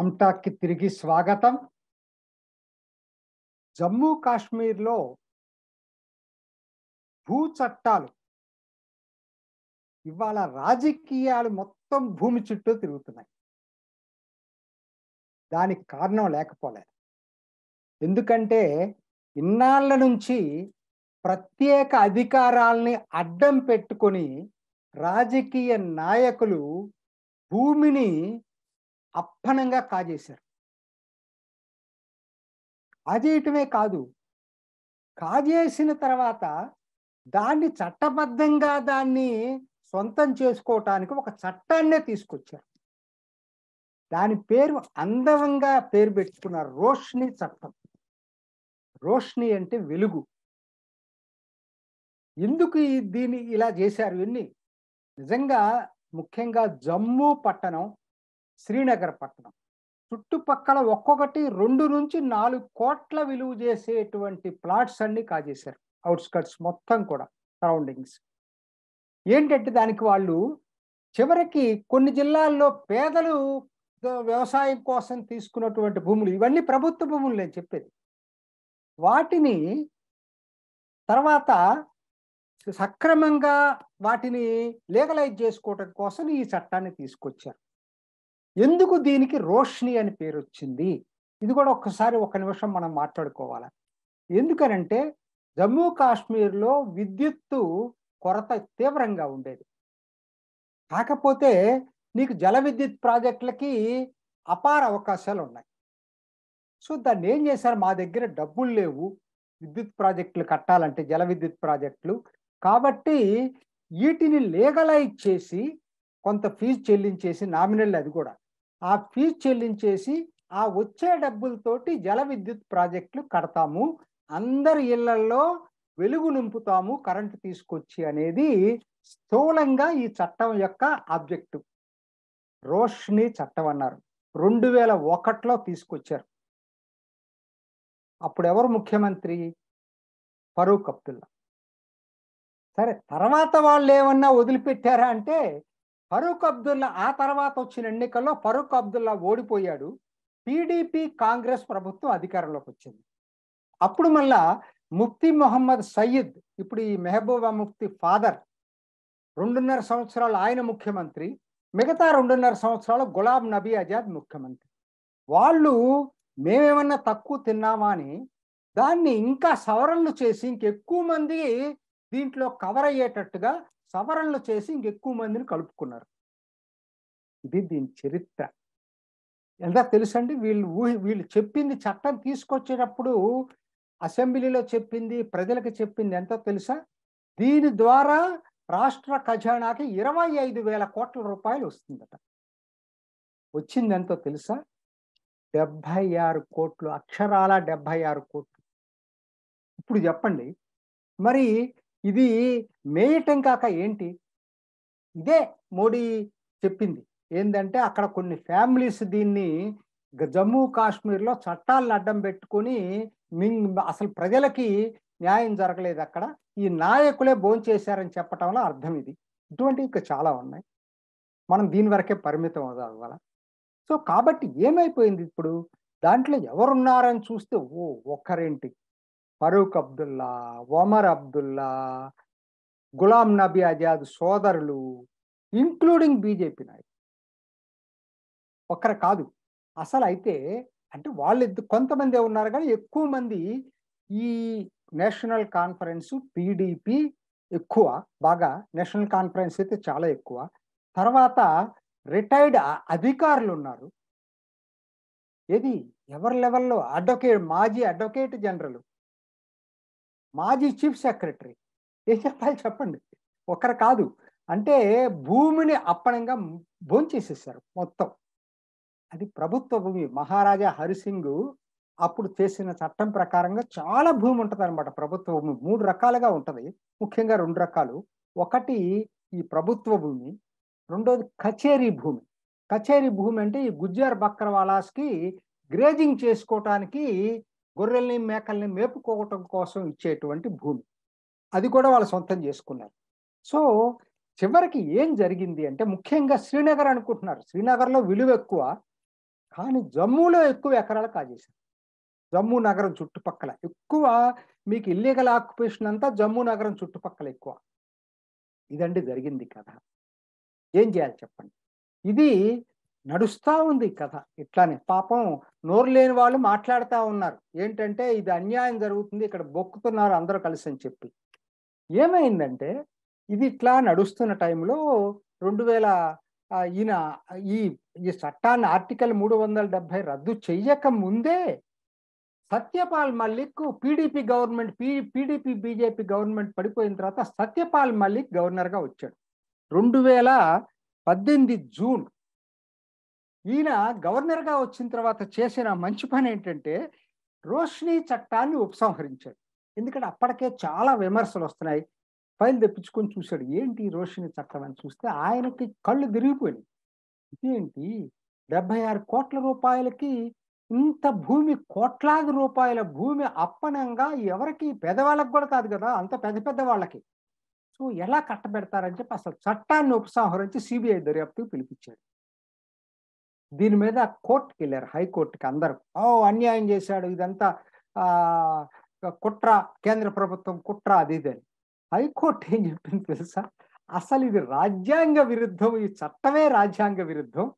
రామ్టాక్కి తిరిగి స్వాగతం జమ్మూ కాశ్మీర్లో భూ చట్టాలు ఇవాళ రాజకీయాలు మొత్తం భూమి చుట్టూ తిరుగుతున్నాయి దానికి కారణం లేకపోలేదు ఎందుకంటే ఇన్నాళ్ళ నుంచి ప్రత్యేక అధికారాల్ని అడ్డం పెట్టుకొని రాజకీయ నాయకులు భూమిని అప్పనంగా కాజేశారు కాజేయటమే కాదు కాజేసిన తర్వాత దాన్ని చట్టబద్ధంగా దాన్ని సొంతం చేసుకోవటానికి ఒక చట్టాన్నే తీసుకొచ్చారు దాని పేరు అందవంగా పేరు పెట్టుకున్న రోష్ని చట్టం రోష్ని అంటే వెలుగు ఎందుకు దీన్ని ఇలా చేశారు ఇన్ని నిజంగా ముఖ్యంగా జమ్మూ పట్టణం శ్రీనగర్ పట్టణం చుట్టుపక్కల ఒక్కొక్కటి రెండు నుంచి నాలుగు కోట్ల విలువ చేసేటువంటి ప్లాట్స్ అన్ని కాజేశారు అవుట్స్కట్స్ మొత్తం కూడా సరౌండింగ్స్ ఏంటంటే దానికి వాళ్ళు చివరికి కొన్ని జిల్లాల్లో పేదలు వ్యవసాయం కోసం తీసుకున్నటువంటి భూములు ఇవన్నీ ప్రభుత్వ భూములు నేను చెప్పేది వాటిని తర్వాత సక్రమంగా వాటిని లీగలైజ్ చేసుకోవటం కోసం ఈ చట్టాన్ని తీసుకొచ్చారు ఎందుకు దీనికి రోష్ని అని పేరు వచ్చింది ఇది కూడా ఒక్కసారి ఒక నిమిషం మనం మాట్లాడుకోవాలి ఎందుకనంటే జమ్మూ కాశ్మీర్లో విద్యుత్తు కొరత తీవ్రంగా ఉండేది కాకపోతే నీకు జల విద్యుత్ ప్రాజెక్టులకి అపార అవకాశాలు ఉన్నాయి సో దాన్ని ఏం చేశారు మా దగ్గర డబ్బులు లేవు విద్యుత్ ప్రాజెక్టులు కట్టాలంటే జల విద్యుత్ ప్రాజెక్టులు కాబట్టి వీటిని లీగలైజ్ చేసి కొంత ఫీజు చెల్లించేసి నామినల్ అది కూడా ఆ ఫీజు చెల్లించేసి ఆ వచ్చే డబ్బులతోటి జల విద్యుత్ ప్రాజెక్టులు కడతాము అందరి ఇళ్లలో వెలుగు నింపుతాము కరెంటు తీసుకొచ్చి అనేది స్థూలంగా ఈ చట్టం యొక్క ఆబ్జెక్టివ్ రోష్ని చట్టం అన్నారు రెండు వేల ఒకటిలో తీసుకొచ్చారు అప్పుడు ఎవరు ముఖ్యమంత్రి ఫరూక్ అబ్దుల్లా సరే తర్వాత వాళ్ళు ఏమన్నా వదిలిపెట్టారా అంటే ఫరూక్ అబ్దుల్లా ఆ తర్వాత వచ్చిన ఎన్నికల్లో ఫరూక్ అబ్దుల్లా ఓడిపోయాడు టీడీపీ కాంగ్రెస్ ప్రభుత్వం అధికారంలోకి వచ్చింది అప్పుడు మళ్ళా ముఫ్తీ మొహమ్మద్ సయ్యద్ ఇప్పుడు ఈ మెహబూబా ముఫ్తి ఫాదర్ రెండున్నర సంవత్సరాలు ఆయన ముఖ్యమంత్రి మిగతా రెండున్నర సంవత్సరాలు గులాబ్ నబీ ఆజాద్ ముఖ్యమంత్రి వాళ్ళు మేమేమన్నా తక్కువ తిన్నామా అని దాన్ని ఇంకా సవరణలు చేసి ఇంకెక్కువ మంది దీంట్లో కవర్ అయ్యేటట్టుగా సవరణలు చేసి ఇంకెక్కువ మందిని కలుపుకున్నారు ఇది దీని చరిత్ర ఎలా తెలుసండి వీళ్ళు ఊహి వీళ్ళు చెప్పింది చట్టం తీసుకొచ్చేటప్పుడు అసెంబ్లీలో చెప్పింది ప్రజలకు చెప్పింది ఎంతో తెలుసా దీని ద్వారా రాష్ట్ర ఖజానాకి ఇరవై ఐదు వేల కోట్ల రూపాయలు వస్తుందట వచ్చింది ఎంతో తెలుసా డెబ్భై ఆరు కోట్లు అక్షరాల డెబ్భై ఆరు కోట్లు ఇప్పుడు చెప్పండి మరి ఇది మేయటం కాక ఏంటి ఇదే మోడీ చెప్పింది ఏంటంటే అక్కడ కొన్ని ఫ్యామిలీస్ దీన్ని జమ్మూ కాశ్మీర్లో చట్టాలను అడ్డం పెట్టుకొని మింగ్ అసలు ప్రజలకి న్యాయం జరగలేదు అక్కడ ఈ నాయకులే భోంచేశారని చెప్పటంలో అర్థం ఇది ఇటువంటివి ఇంకా చాలా ఉన్నాయి మనం దీని వరకే పరిమితం అవ్వాలి సో కాబట్టి ఏమైపోయింది ఇప్పుడు దాంట్లో ఎవరున్నారని చూస్తే ఓ ఒక్కరేంటి ఫరూక్ అబ్దుల్లా ఒమర్ అబ్దుల్లా గులాం నబీ ఆజాద్ సోదరులు ఇంక్లూడింగ్ బీజేపీ నాయకులు ఒక్కరు కాదు అసలు అయితే అంటే వాళ్ళిద్దరు కొంతమంది ఉన్నారు కానీ ఎక్కువ మంది ఈ నేషనల్ కాన్ఫరెన్స్ పీడీపీ ఎక్కువ బాగా నేషనల్ కాన్ఫరెన్స్ అయితే చాలా ఎక్కువ తర్వాత రిటైర్డ్ అధికారులు ఉన్నారు ఏది ఎవరి లెవెల్లో అడ్వకేట్ మాజీ అడ్వకేట్ జనరల్ మాజీ చీఫ్ సెక్రటరీ ఏం చెప్పాలి చెప్పండి ఒకరు కాదు అంటే భూమిని అప్పణంగా భోంచేసేసారు మొత్తం అది ప్రభుత్వ భూమి మహారాజా హరిసింగ్ అప్పుడు చేసిన చట్టం ప్రకారంగా చాలా భూమి ఉంటుంది అనమాట ప్రభుత్వ భూమి మూడు రకాలుగా ఉంటుంది ముఖ్యంగా రెండు రకాలు ఒకటి ఈ ప్రభుత్వ భూమి రెండోది కచేరీ భూమి కచేరీ భూమి అంటే ఈ గుజ్జార్ బక్రవాలాస్కి గ్రేజింగ్ చేసుకోవటానికి గొర్రెల్ని మేకల్ని మేపుకోవటం కోసం ఇచ్చేటువంటి భూమి అది కూడా వాళ్ళు సొంతం చేసుకున్నారు సో చివరికి ఏం జరిగింది అంటే ముఖ్యంగా శ్రీనగర్ అనుకుంటున్నారు శ్రీనగర్లో విలువ ఎక్కువ కానీ జమ్మూలో ఎక్కువ ఎకరాలు కాజేశారు జమ్మూ నగరం చుట్టుపక్కల ఎక్కువ మీకు ఇల్లీగల్ ఆక్యుపేషన్ అంతా జమ్మూ నగరం చుట్టుపక్కల ఎక్కువ ఇదండి జరిగింది కథ ఏం చేయాలి చెప్పండి ఇది నడుస్తూ ఉంది కథ ఇట్లానే పాపం నోరు లేని వాళ్ళు మాట్లాడుతూ ఉన్నారు ఏంటంటే ఇది అన్యాయం జరుగుతుంది ఇక్కడ బొక్కుతున్నారు అందరూ కలిసి అని చెప్పి ఏమైందంటే ఇది ఇట్లా నడుస్తున్న టైంలో రెండు వేల ఈయన ఈ ఈ చట్టాన్ని ఆర్టికల్ మూడు వందల డెబ్బై రద్దు చెయ్యక ముందే Satyapal Malik PDP government P PDP BJP government పడిపోయిన తర్వాత సత్యపాల్ మల్లిక్ గవర్నర్గా వచ్చాడు రెండు వేల పద్దెనిమిది జూన్ ఈయన గవర్నర్గా వచ్చిన తర్వాత చేసిన మంచి పని ఏంటంటే రోష్ని చట్టాన్ని ఉపసంహరించాడు ఎందుకంటే అప్పటికే చాలా విమర్శలు వస్తున్నాయి ఫైల్ తెప్పించుకొని చూశాడు ఏంటి రోషిని చట్టం అని చూస్తే ఆయనకి కళ్ళు తిరిగిపోయినాయి ఇదేంటి డెబ్బై ఆరు కోట్ల రూపాయలకి ఇంత భూమి కోట్లాది రూపాయల భూమి అప్పనంగా ఎవరికి పెదవాళ్ళకి కూడా కాదు కదా అంత పెద్ద పెద్ద వాళ్ళకి సో ఎలా కట్టబెడతారని చెప్పి అసలు చట్టాన్ని ఉపసంహరించి సిబిఐ దర్యాప్తుకు పిలిపించాడు దీని మీద కోర్టుకి వెళ్ళారు హైకోర్టుకి అందరూ ఓ అన్యాయం చేశాడు ఇదంతా కుట్ర కేంద్ర ప్రభుత్వం కుట్ర అది ఇదని హైకోర్టు ఏం చెప్పింది తెలుసా అసలు ఇది రాజ్యాంగ విరుద్ధం ఈ చట్టమే రాజ్యాంగ విరుద్ధం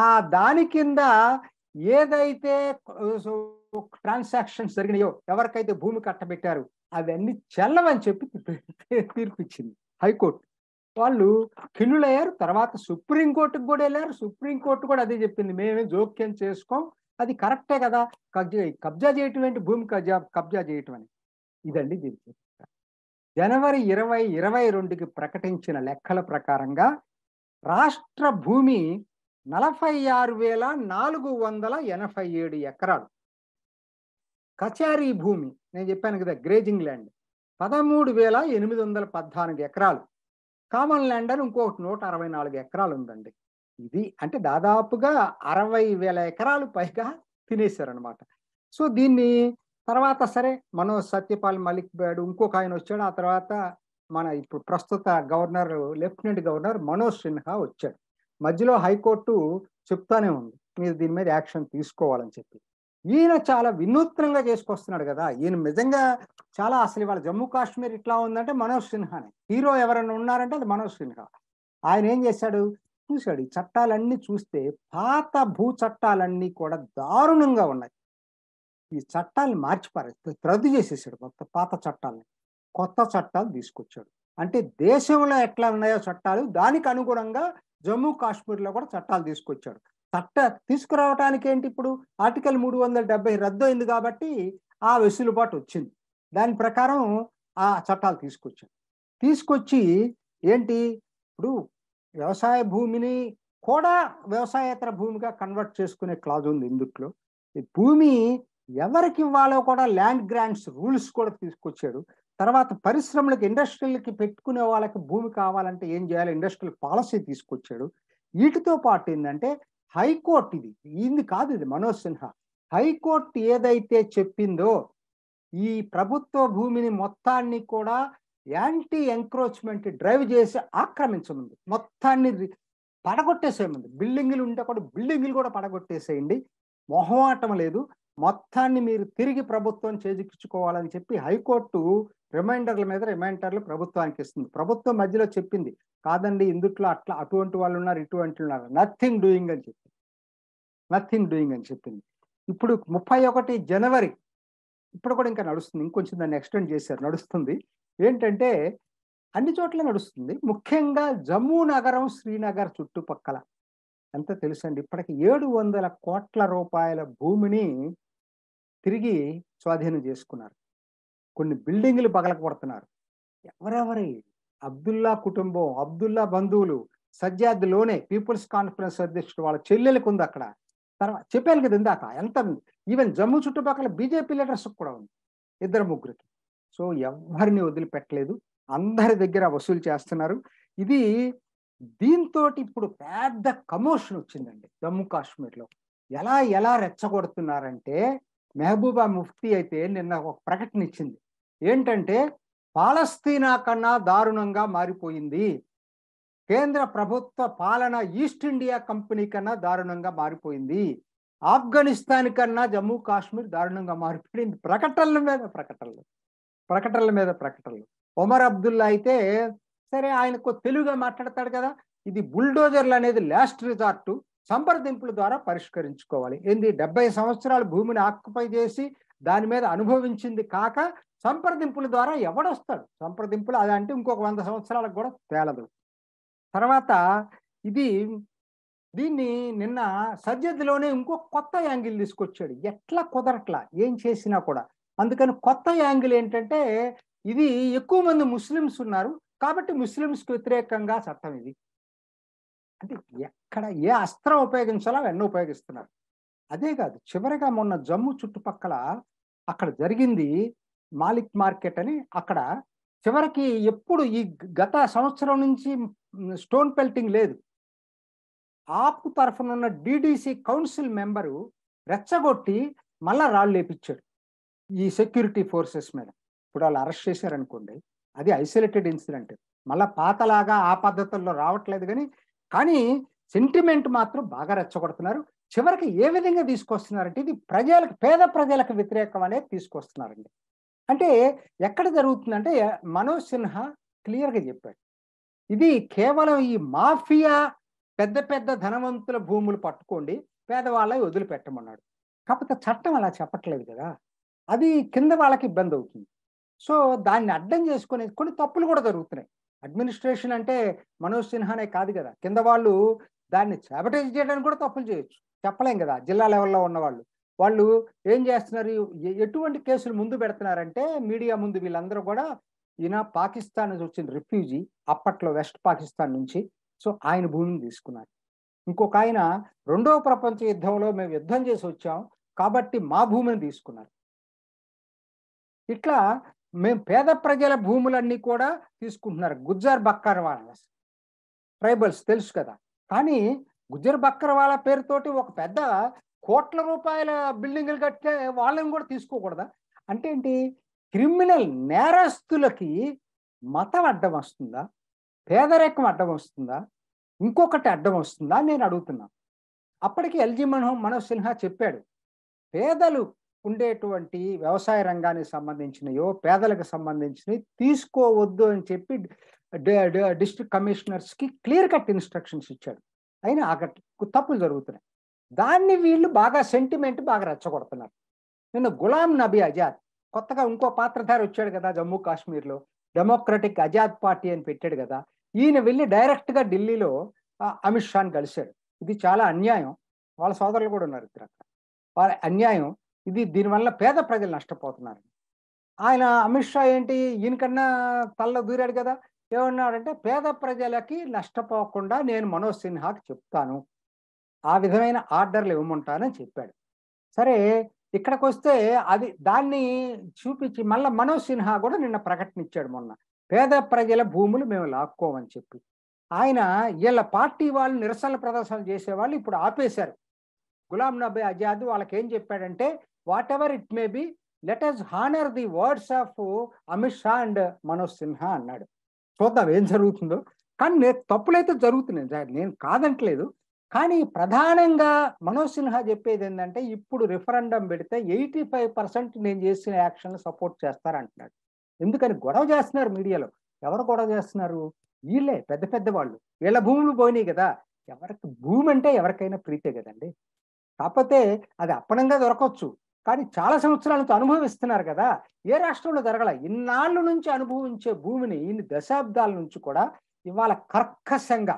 ఆ దాని కింద ఏదైతే ట్రాన్సాక్షన్స్ జరిగినాయో ఎవరికైతే భూమి కట్టబెట్టారు అవన్నీ చెల్లవని చెప్పి తీర్పిచ్చింది హైకోర్టు వాళ్ళు కిల్లులయ్యారు తర్వాత సుప్రీంకోర్టుకు కూడా వెళ్ళారు సుప్రీంకోర్టు కూడా అదే చెప్పింది మేమే జోక్యం చేసుకోం అది కరెక్టే కదా కబ్జా కబ్జా చేయటం ఏంటి భూమి కబ్జా కబ్జా చేయటం అని ఇదండి దీనికి జనవరి ఇరవై ఇరవై రెండుకి ప్రకటించిన లెక్కల ప్రకారంగా రాష్ట్ర భూమి నలభై ఆరు వేల నాలుగు వందల ఎనభై ఏడు ఎకరాలు కచారీ భూమి నేను చెప్పాను కదా గ్రేజింగ్ ల్యాండ్ పదమూడు వేల ఎనిమిది వందల పద్నాలుగు ఎకరాలు కామన్ ల్యాండ్ అని ఇంకొకటి నూట అరవై నాలుగు ఎకరాలు ఉందండి ఇది అంటే దాదాపుగా అరవై వేల ఎకరాలు పైగా తినేశారనమాట సో దీన్ని తర్వాత సరే మనం సత్యపాల్ మలిక్ బాడు ఇంకొక ఆయన వచ్చాడు ఆ తర్వాత మన ఇప్పుడు ప్రస్తుత governor lieutenant governor Manoj Sinha వచ్చాడు మధ్యలో హైకోర్టు చెప్తానే ఉంది మీరు దీని మీద యాక్షన్ తీసుకోవాలని చెప్పి ఈయన చాలా వినూత్నంగా చేసుకొస్తున్నాడు కదా ఈయన నిజంగా చాలా అసలు ఇవాళ జమ్మూ కాశ్మీర్ ఇట్లా ఉందంటే మనోజ్ సిన్హానే హీరో ఎవరైనా ఉన్నారంటే అది మనోజ్ సిన్హా ఆయన ఏం చేశాడు చూశాడు ఈ చట్టాలన్నీ చూస్తే పాత భూ చట్టాలన్నీ కూడా దారుణంగా ఉన్నాయి ఈ చట్టాలు మార్చిపారు రద్దు చేసేసాడు కొత్త పాత చట్టాలని కొత్త చట్టాలు తీసుకొచ్చాడు అంటే దేశంలో ఎట్లా ఉన్నాయో చట్టాలు దానికి అనుగుణంగా జమ్మూ కాశ్మీర్లో కూడా చట్టాలు తీసుకొచ్చాడు చట్ట తీసుకురావటానికి ఏంటి ఇప్పుడు ఆర్టికల్ మూడు వందల డెబ్బై రద్దు అయింది కాబట్టి ఆ వెసులుబాటు వచ్చింది దాని ప్రకారం ఆ చట్టాలు తీసుకొచ్చారు తీసుకొచ్చి ఏంటి ఇప్పుడు వ్యవసాయ భూమిని కూడా వ్యవసాయేతర భూమిగా కన్వర్ట్ చేసుకునే క్లాజ్ ఉంది ఇందుట్లో భూమి ఎవరికి ఇవ్వాలో కూడా ల్యాండ్ గ్రాంట్స్ రూల్స్ కూడా తీసుకొచ్చాడు తర్వాత పరిశ్రమలకు ఇండస్ట్రీలకి పెట్టుకునే వాళ్ళకి భూమి కావాలంటే ఏం చేయాలి ఇండస్ట్రియల్ పాలసీ తీసుకొచ్చాడు వీటితో పాటు ఏంటంటే హైకోర్టు ఇది ఇది కాదు ఇది మనోజ్ సిన్హా హైకోర్టు ఏదైతే చెప్పిందో ఈ ప్రభుత్వ భూమిని మొత్తాన్ని కూడా యాంటీ ఎంక్రోచ్మెంట్ డ్రైవ్ చేసి ఆక్రమించముంది మొత్తాన్ని పడగొట్టేసేయముంది బిల్డింగులు ఉంటే కూడా బిల్డింగ్లు కూడా పడగొట్టేసేయండి మొహమాటం లేదు మొత్తాన్ని మీరు తిరిగి ప్రభుత్వం చేజిక్కించుకోవాలని చెప్పి హైకోర్టు రిమైండర్ల మీద రిమైండర్లు ప్రభుత్వానికి ఇస్తుంది ప్రభుత్వం మధ్యలో చెప్పింది కాదండి ఇందుట్లో అట్లా అటువంటి వాళ్ళు ఉన్నారు ఇటువంటి ఉన్నారు నథింగ్ డూయింగ్ అని చెప్పింది నథింగ్ డూయింగ్ అని చెప్పింది ఇప్పుడు ముప్పై ఒకటి జనవరి ఇప్పుడు కూడా ఇంకా నడుస్తుంది ఇంకొంచెం దాన్ని ఎక్స్టెండ్ చేశారు నడుస్తుంది ఏంటంటే అన్ని చోట్ల నడుస్తుంది ముఖ్యంగా జమ్మూ నగరం శ్రీనగర్ చుట్టుపక్కల ఎంత తెలుసండి ఇప్పటికి ఏడు వందల కోట్ల రూపాయల భూమిని తిరిగి స్వాధీనం చేసుకున్నారు కొన్ని బిల్డింగ్లు పగలకు పడుతున్నారు ఎవరెవరి అబ్దుల్లా కుటుంబం అబ్దుల్లా బంధువులు సజ్జాద్ లోనే పీపుల్స్ కాన్ఫరెన్స్ అధ్యక్షుడు వాళ్ళ చెల్లెలకు ఉంది అక్కడ తర్వాత చెప్పాను కదా ఇందాక ఎంత ఈవెన్ జమ్మూ చుట్టుపక్కల బీజేపీ లీడర్స్ కూడా ఉంది ఇద్దరు ముగ్గురికి సో ఎవరిని వదిలిపెట్టలేదు అందరి దగ్గర వసూలు చేస్తున్నారు ఇది దీంతో ఇప్పుడు పెద్ద కమోషన్ వచ్చిందండి జమ్మూ కాశ్మీర్లో ఎలా ఎలా రెచ్చగొడుతున్నారంటే మెహబూబా ముఫ్తీ అయితే నిన్న ఒక ప్రకటన ఇచ్చింది ఏంటంటే పాలస్తీనా కన్నా దారుణంగా మారిపోయింది కేంద్ర ప్రభుత్వ పాలన ఈస్ట్ ఇండియా కంపెనీ కన్నా దారుణంగా మారిపోయింది ఆఫ్ఘనిస్తాన్ కన్నా జమ్మూ కాశ్మీర్ దారుణంగా మారిపోయింది ప్రకటనల మీద ప్రకటనలు ప్రకటనల మీద ప్రకటనలు ఒమర్ అబ్దుల్లా అయితే సరే ఆయనకు తెలుగుగా మాట్లాడతాడు కదా ఇది బుల్డోజర్లు అనేది లాస్ట్ రిజార్టు సంప్రదింపుల ద్వారా పరిష్కరించుకోవాలి ఏంది డెబ్బై సంవత్సరాలు భూమిని ఆక్యుపై చేసి దాని మీద అనుభవించింది కాక సంప్రదింపుల ద్వారా ఎవడొస్తాడు సంప్రదింపులు అది అంటే ఇంకొక వంద సంవత్సరాలకు కూడా తేలదు తర్వాత ఇది దీన్ని నిన్న సజ్జద్లోనే ఇంకో కొత్త యాంగిల్ తీసుకొచ్చాడు ఎట్లా కుదరట్లా ఏం చేసినా కూడా అందుకని కొత్త యాంగిల్ ఏంటంటే ఇది ఎక్కువ మంది ముస్లిమ్స్ ఉన్నారు కాబట్టి ముస్లిమ్స్కి వ్యతిరేకంగా చట్టం ఇది అంటే ఎక్కడ ఏ అస్త్రం ఉపయోగించాలో అవన్నీ ఉపయోగిస్తున్నారు అదే కాదు చివరిగా మొన్న జమ్ము చుట్టుపక్కల అక్కడ జరిగింది మాలిక్ మార్కెట్ అని అక్కడ చివరికి ఎప్పుడు ఈ గత సంవత్సరం నుంచి స్టోన్ పెల్టింగ్ లేదు ఆపు తరఫున ఉన్న డిడిసి కౌన్సిల్ మెంబరు రెచ్చగొట్టి మళ్ళా రాళ్ళు లేపించాడు ఈ సెక్యూరిటీ ఫోర్సెస్ మీద ఇప్పుడు వాళ్ళు అరెస్ట్ చేశారనుకోండి అది ఐసోలేటెడ్ ఇన్సిడెంట్ మళ్ళీ పాతలాగా ఆ పద్ధతుల్లో రావట్లేదు కానీ కానీ సెంటిమెంట్ మాత్రం బాగా రెచ్చగొడుతున్నారు చివరికి ఏ విధంగా తీసుకొస్తున్నారంటే ఇది ప్రజలకు పేద ప్రజలకు వ్యతిరేకం అనేది తీసుకొస్తున్నారండి అంటే ఎక్కడ జరుగుతుందంటే మనోజ్ సిన్హా క్లియర్గా చెప్పాడు ఇది కేవలం ఈ మాఫియా పెద్ద పెద్ద ధనవంతుల భూములు పట్టుకోండి పేదవాళ్ళవి వదిలిపెట్టమన్నాడు కాకపోతే చట్టం అలా చెప్పట్లేదు కదా అది కింద వాళ్ళకి ఇబ్బంది అవుతుంది సో దాన్ని అడ్డం చేసుకునే కొన్ని తప్పులు కూడా జరుగుతున్నాయి అడ్మినిస్ట్రేషన్ అంటే మనోజ్ సిన్హానే కాదు కదా కింద వాళ్ళు దాన్ని సాబటైజ్ చేయడానికి కూడా తప్పులు చేయొచ్చు చెప్పలేం కదా జిల్లా లెవెల్లో ఉన్న వాళ్ళు వాళ్ళు ఏం చేస్తున్నారు ఎటువంటి కేసులు ముందు పెడుతున్నారంటే మీడియా ముందు వీళ్ళందరూ కూడా ఈయన పాకిస్తాన్ నుంచి వచ్చిన రిఫ్యూజీ అప్పట్లో వెస్ట్ పాకిస్తాన్ నుంచి సో ఆయన భూమిని తీసుకున్నారు ఇంకొక ఆయన రెండవ ప్రపంచ యుద్ధంలో మేము యుద్ధం చేసి వచ్చాం కాబట్టి మా భూమిని తీసుకున్నారు ఇట్లా మేము పేద ప్రజల భూములన్నీ కూడా తీసుకుంటున్నారు గుజ్జర్ బక్కర్ వాళ్ళ ట్రైబల్స్ తెలుసు కదా కానీ గుజ్జర్ బక్కర్ వాళ్ళ పేరుతోటి ఒక పెద్ద కోట్ల రూపాయల బిల్డింగులు కట్టే వాళ్ళని కూడా తీసుకోకూడదా అంటే ఏంటి క్రిమినల్ నేరస్తులకి మతం అడ్డం వస్తుందా పేదరికం అడ్డం వస్తుందా ఇంకొకటి అడ్డం వస్తుందా నేను అడుగుతున్నాను అప్పటికి ఎల్జీ మనో మనోజ్ సిన్హా చెప్పాడు పేదలు ఉండేటువంటి వ్యవసాయ రంగానికి సంబంధించినయో పేదలకు సంబంధించినవి తీసుకోవద్దు అని చెప్పి డిస్ట్రిక్ట్ కమిషనర్స్కి క్లియర్ కట్ ఇన్స్ట్రక్షన్స్ ఇచ్చాడు అయినా అక్కడ తప్పులు జరుగుతున్నాయి దాన్ని వీళ్ళు బాగా సెంటిమెంట్ బాగా రెచ్చగొడుతున్నారు నిన్న గులాం నబీ ఆజాద్ కొత్తగా ఇంకో పాత్రధారి వచ్చాడు కదా జమ్మూ కాశ్మీర్లో డెమోక్రటిక్ ఆజాద్ పార్టీ అని పెట్టాడు కదా ఈయన వెళ్ళి డైరెక్ట్గా ఢిల్లీలో అమిత్ షాని కలిశాడు ఇది చాలా అన్యాయం వాళ్ళ సోదరులు కూడా ఉన్నారు ఇద్దరు అక్కడ వాళ్ళ అన్యాయం ఇది దీనివల్ల పేద ప్రజలు నష్టపోతున్నారు ఆయన అమిత్ షా ఏంటి ఈయనకన్నా తల్ల దూరాడు కదా ఏమన్నాడంటే పేద ప్రజలకి నష్టపోకుండా నేను మనోజ్ సిన్హాకి చెప్తాను ఆ విధమైన ఆర్డర్లు ఇవ్వమంటానని చెప్పాడు సరే ఇక్కడికి వస్తే అది దాన్ని చూపించి మళ్ళీ మనోజ్ సిన్హా కూడా నిన్న ప్రకటన ఇచ్చాడు మొన్న పేద ప్రజల భూములు మేము లాక్కోమని చెప్పి ఆయన వీళ్ళ పార్టీ వాళ్ళు నిరసనల ప్రదర్శనలు చేసేవాళ్ళు ఇప్పుడు ఆపేశారు గులాం నబీ ఆజాద్ వాళ్ళకి ఏం చెప్పాడంటే whatever it may be let us honour the words of Amit Shah and Manoj Sinha అన్నాడు చూద్దాం ఏం జరుగుతుందో కానీ నేను తప్పులైతే జరుగుతున్నాయి నేను కాదంటలేదు కానీ ప్రధానంగా మనోజ్ సిన్హా చెప్పేది ఏంటంటే ఇప్పుడు రిఫరెండం పెడితే ఎయిటీ ఫైవ్ పర్సెంట్ నేను చేసిన యాక్షన్ సపోర్ట్ చేస్తారంటున్నాడు ఎందుకని గొడవ చేస్తున్నారు మీడియాలో ఎవరు గొడవ చేస్తున్నారు వీళ్ళే పెద్ద పెద్ద వాళ్ళు వీళ్ళ భూములు పోయినాయి కదా ఎవరికి భూమి అంటే ఎవరికైనా ప్రీతే కదండి కాకపోతే అది అప్పనంగా దొరకవచ్చు కానీ చాలా సంవత్సరాలతో అనుభవిస్తున్నారు కదా ఏ రాష్ట్రంలో జరగల ఇన్నాళ్ళ నుంచి అనుభవించే భూమిని ఇన్ని దశాబ్దాల నుంచి కూడా ఇవాళ కర్కశంగా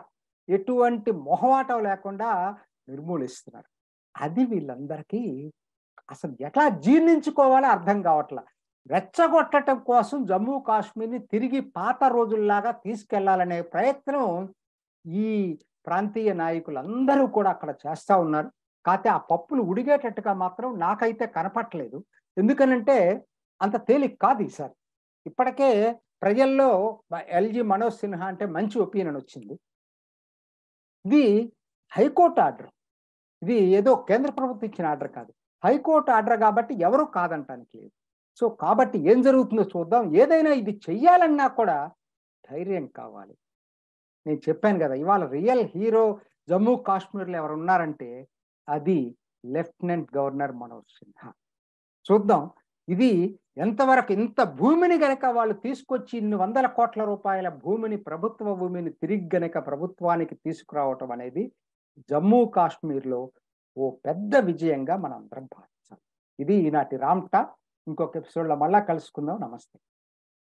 ఎటువంటి మొహవాటం లేకుండా నిర్మూలిస్తున్నారు అది వీళ్ళందరికీ అసలు ఎట్లా జీర్ణించుకోవాలో అర్థం కావట్లా రెచ్చగొట్టడం కోసం జమ్మూ కాశ్మీర్ని తిరిగి పాత రోజుల్లాగా తీసుకెళ్లాలనే ప్రయత్నం ఈ ప్రాంతీయ నాయకులందరూ కూడా అక్కడ చేస్తూ ఉన్నారు కాకపోతే ఆ పప్పులు ఉడిగేటట్టుగా మాత్రం నాకైతే కనపట్లేదు ఎందుకనంటే అంత తేలిక కాదు ఈసారి ఇప్పటికే ప్రజల్లో ఎల్జీ మనోజ్ సిన్హా అంటే మంచి ఒపీనియన్ వచ్చింది ఇది హైకోర్టు ఆర్డర్ ఇది ఏదో కేంద్ర ప్రభుత్వం ఇచ్చిన ఆర్డర్ కాదు హైకోర్టు ఆర్డర్ కాబట్టి ఎవరు కాదంటానికి లేదు సో కాబట్టి ఏం జరుగుతుందో చూద్దాం ఏదైనా ఇది చెయ్యాలన్నా కూడా ధైర్యం కావాలి నేను చెప్పాను కదా ఇవాళ రియల్ హీరో జమ్మూ కాశ్మీర్లో ఎవరు ఉన్నారంటే అది లెఫ్టినెంట్ గవర్నర్ మనోజ్ సిన్హా చూద్దాం ఇది ఎంతవరకు ఇంత భూమిని గనక వాళ్ళు తీసుకొచ్చి ఇన్ని వందల కోట్ల రూపాయల భూమిని ప్రభుత్వ భూమిని తిరిగి గనక ప్రభుత్వానికి తీసుకురావటం అనేది జమ్మూ కాశ్మీర్లో ఓ పెద్ద విజయంగా మనందరం భావించాలి ఇది ఈనాటి రామ్టా ఇంకొక ఎపిసోడ్లో మళ్ళా కలుసుకుందాం నమస్తే